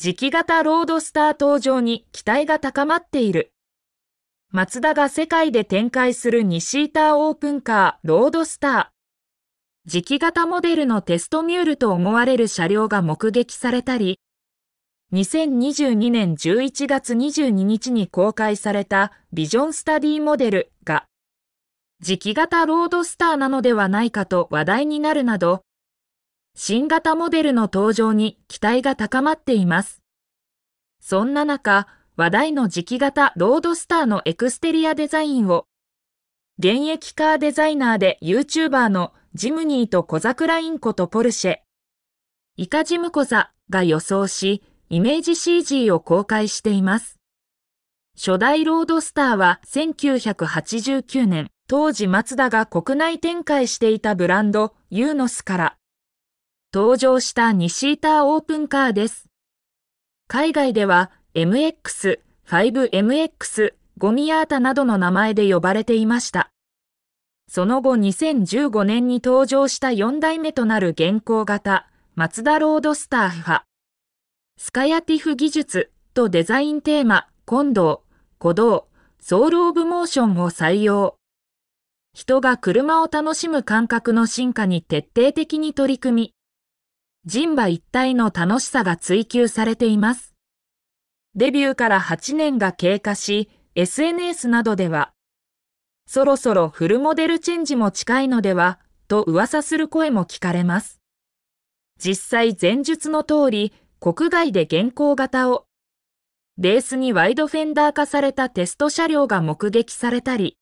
磁気型ロードスター登場に期待が高まっている。マツダが世界で展開する2シーターオープンカー、ロードスター。磁気型モデルのテストミュールと思われる車両が目撃されたり、2022年11月22日に公開されたビジョンスタディモデルが、磁気型ロードスターなのではないかと話題になるなど、新型モデルの登場に期待が高まっています。そんな中、話題の磁気型ロードスターのエクステリアデザインを、現役カーデザイナーで YouTuber のジムニーと小桜インコとポルシェ、イカジムコザが予想し、イメージ CG を公開しています。初代ロードスターは1989年、当時マツダが国内展開していたブランドユーノスから登場した2シーターオープンカーです。海外では MX、5MX、ゴミアータなどの名前で呼ばれていました。その後2015年に登場した4代目となる現行型、マツダロードスターは、スカヤティフ技術とデザインテーマ、コンド同、鼓動、ソウルオブモーションを採用。人が車を楽しむ感覚の進化に徹底的に取り組み、人馬一体の楽しさが追求されています。デビューから8年が経過し、SNS などでは、そろそろフルモデルチェンジも近いのでは、と噂する声も聞かれます。実際前述の通り、国外で現行型を、ベースにワイドフェンダー化されたテスト車両が目撃されたり、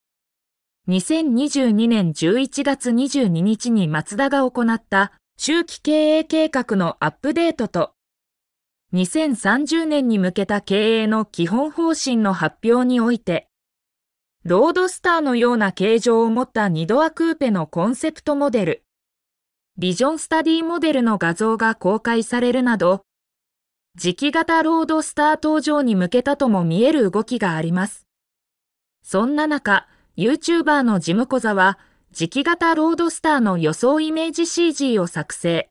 2022年11月22日にマツダが行った中期経営計画のアップデートと、2030年に向けた経営の基本方針の発表において、ロードスターのような形状を持った二ドアクーペのコンセプトモデル、ビジョンスタディモデルの画像が公開されるなど、磁気型ロードスター登場に向けたとも見える動きがあります。そんな中、YouTuber のジムコザは、磁気型ロードスターの予想イメージ CG を作成。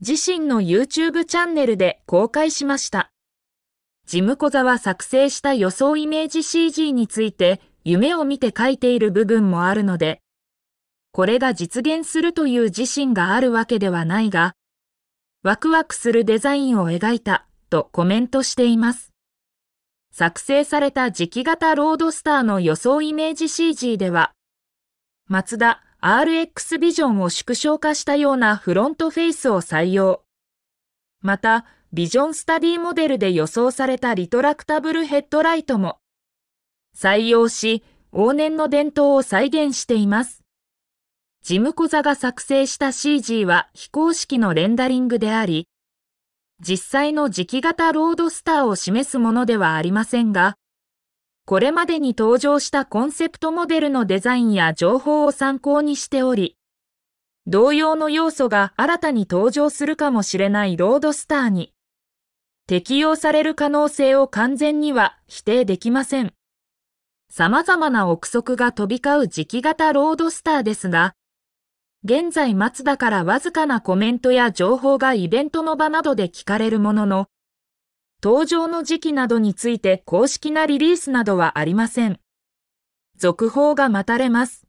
自身の YouTube チャンネルで公開しました。ジム小は作成した予想イメージ CG について夢を見て書いている部分もあるので、これが実現するという自信があるわけではないが、ワクワクするデザインを描いたとコメントしています。作成された磁気型ロードスターの予想イメージ CG では、マツダ RX ビジョンを縮小化したようなフロントフェイスを採用。また、ビジョンスタディモデルで予想されたリトラクタブルヘッドライトも採用し、往年の伝統を再現しています。ジムコザが作成した CG は非公式のレンダリングであり、実際の磁気型ロードスターを示すものではありませんが、これまでに登場したコンセプトモデルのデザインや情報を参考にしており、同様の要素が新たに登場するかもしれないロードスターに、適用される可能性を完全には否定できません。様々な憶測が飛び交う時期型ロードスターですが、現在マツダからわずかなコメントや情報がイベントの場などで聞かれるものの、登場の時期などについて公式なリリースなどはありません。続報が待たれます。